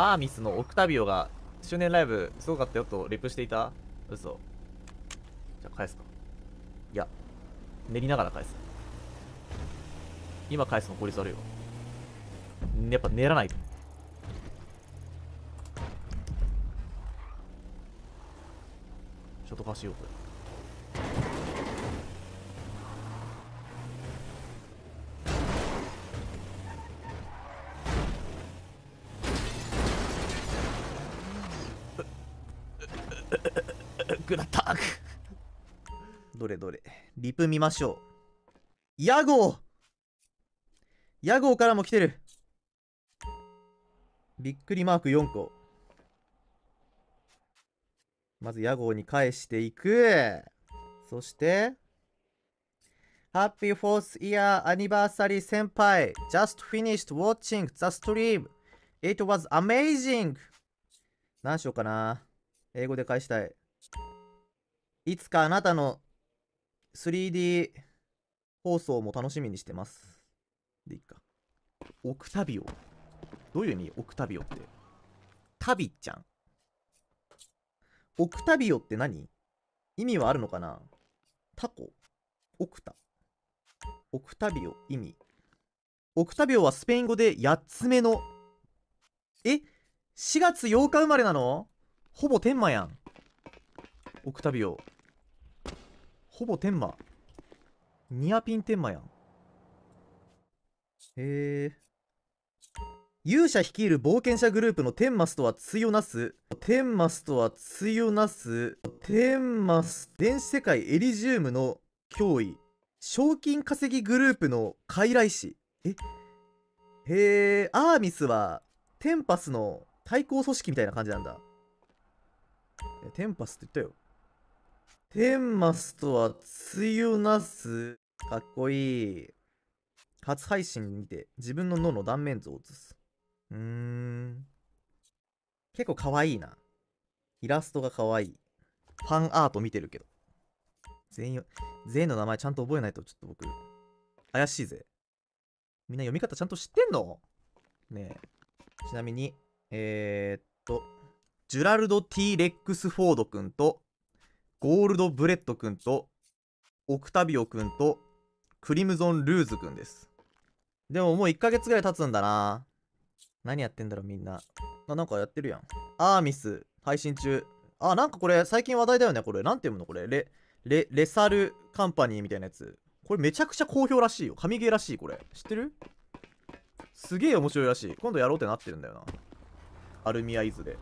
アーミスのオクタビオが周年ライブすごかったよとリプしていた嘘じゃあ返すかいや練りながら返す今返すの効率悪いよやっぱ練らないとちょっと貸しようこれくらっクどれどれ。リプ見ましょう。ヤゴーヤゴーからも来てる。びっくりマーク4個。まずゴーに返していく。そして、ハッピーフォースイヤーアニバーサリー先輩 just finished watching the stream. It was amazing. 何しようかな。英語で返したい。いつかあなたの 3D 放送も楽しみにしてます。でいいか。オクタビオ。どういう意味オクタビオって。タビちゃん。オクタビオって何意味はあるのかなタコオクタ。オクタビオ、意味。オクタビオはスペイン語で8つ目の。え ?4 月8日生まれなのほぼ天馬やん。オクタビオ。ほぼ天馬。ニアピン天馬やん。へえ。勇者率いる冒険者グループの天マスとは対をなす。天マスとは対をなす。天マス。電子世界エリジウムの脅威。賞金稼ぎグループの傀儡師。えへえ、アーミスは、テンパスの対抗組織みたいな感じなんだ。テンパスって言ったよ。テンマスとは、つゆなす。かっこいい。初配信にて、自分の脳の断面図を写す。うーん。結構かわいいな。イラストがかわいい。ファンアート見てるけど。全員、全員の名前ちゃんと覚えないと、ちょっと僕、怪しいぜ。みんな読み方ちゃんと知ってんのねえ。ちなみに、えー、っと、ジュラルド・ T・ レックスフォード君と、ゴールド・ブレッド君と、オクタビオ君と、クリムゾン・ルーズ君です。でももう1ヶ月ぐらい経つんだな。何やってんだろ、みんな。あ、なんかやってるやん。アーミス、配信中。あ、なんかこれ、最近話題だよね、これ。なんて読むのこれ。レ、レ、レサル・カンパニーみたいなやつ。これめちゃくちゃ好評らしいよ。神ゲーらしい、これ。知ってるすげえ面白いらしい。今度やろうってなってるんだよな。アルミアイズで。